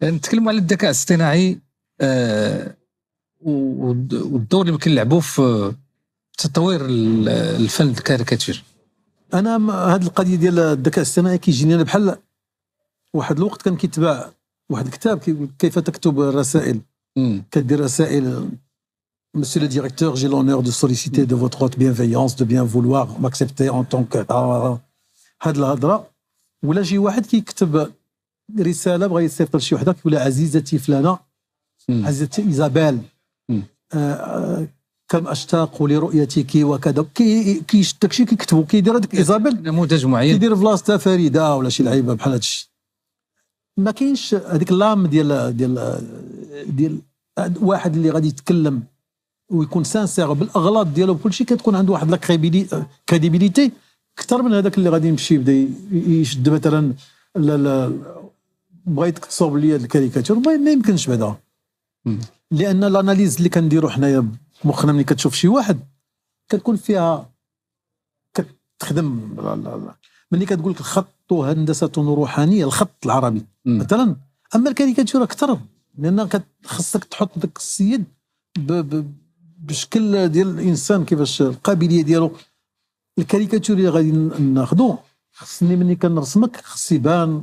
يعني نتكلموا على الذكاء الاصطناعي آه، والدور اللي يمكن نلعبوه في تطوير الفن الكاريكاتير انا هذا القضيه ديال الذكاء الاصطناعي كيجيني انا بحال واحد الوقت كان كيتباع واحد الكتاب كيقول كيف تكتب الرسائل كدير رسائل Monsieur le directeur, j'ai l'honneur de solliciter de votre haute bienveillance de bien vouloir m'accepter en tant que هاد الهضره ولا جي واحد كيكتب رساله بغا يصيفط لشي وحده كيقول عزيزتي فلانه عزيزتي ايزابيل آه،, آه كم اشتاق لرؤيتك وكذا كي كي داكشي كيكتبوا كيدير هذيك ايزابيل نموذج معين كيدير بلاصتها فريده ولا شي لعيبه بحال الشيء ما كاينش هذيك اللام ديال ديال ديال واحد اللي غادي يتكلم ويكون سانسير بالاغلاط ديالو بكل شيء كتكون عنده واحد لا كريديبيليتي اكثر من هذاك اللي غادي يمشي يبدا يشد مثلا بغيتك تصوب لي الكاريكاتور ما يمكنش بعدا لان الاناليز اللي كنديرو حنايا مخنا ملي كتشوف شي واحد كتكون فيها كتخدم ملي كتقول لك الخط هندسه روحانيه الخط العربي مثلا اما الكاريكاتور اكثر لان خصك تحط ذاك السيد بشكل ديال الانسان كيفاش القابليه ديالو الكاريكاتور اللي غادي ناخذو خصني ملي كنرسمك خص يبان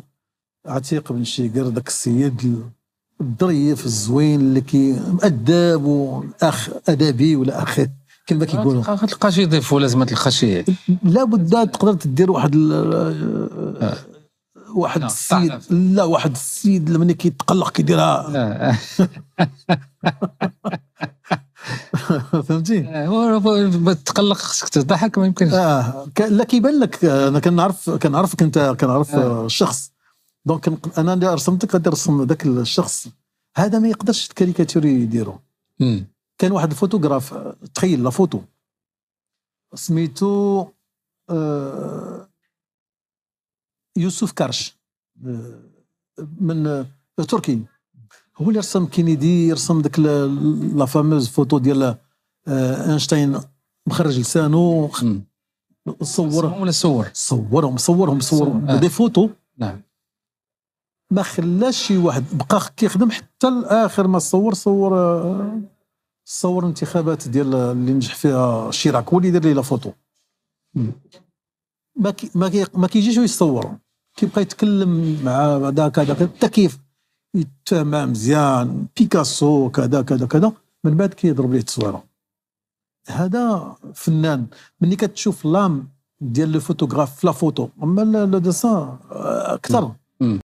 عتيق بن شيقر ذاك السيد الظريف الزوين اللي كي مأدب والاخ ادبي ولا اخيه كما كيقولوا غتلقى شي ضيف ولا زعما تلقى شي لابد تقدر تدير واحد آه. واحد السيد لا واحد السيد ملي كيتقلق كيديرها فهمتي آه، هو تقلق خصك تضحك ما يمكنش اه لا كيبان لك انا كنعرف كنعرفك انت كنعرف آه. الشخص دونك انا اللي رسمتك غادي نرسم ذاك الشخص هذا ما يقدرش الكاريكاتير يديرو كان واحد الفوتوغراف تخيل لا فوتو سميتو آه، يوسف كرش آه، من آه، تركي هو اللي رسم كينيدي رسم ديك لا فاموز فوتو ديال اينشتاين مخرج لسانه صور ولا صور صورهم صورهم صورهم دي فوتو نعم ما خلاش شي واحد بقى كيخدم حتى لاخر ما صور صور آه، صور الانتخابات ديال اللي نجح فيها شيراك هو اللي دار لي لا فوتو ما كي ما, كي ما كيجيش ويصور كيبقى يتكلم مع هذا كذا حتى كيف يتفاهم معاه مزيان بيكاسو كذا كذا كذا من بعد كيضرب ليه التصويره هذا فنان ملي كتشوف لام ديال لو فوتوغراف لا فوتو اما لو ديسان آه، اكثر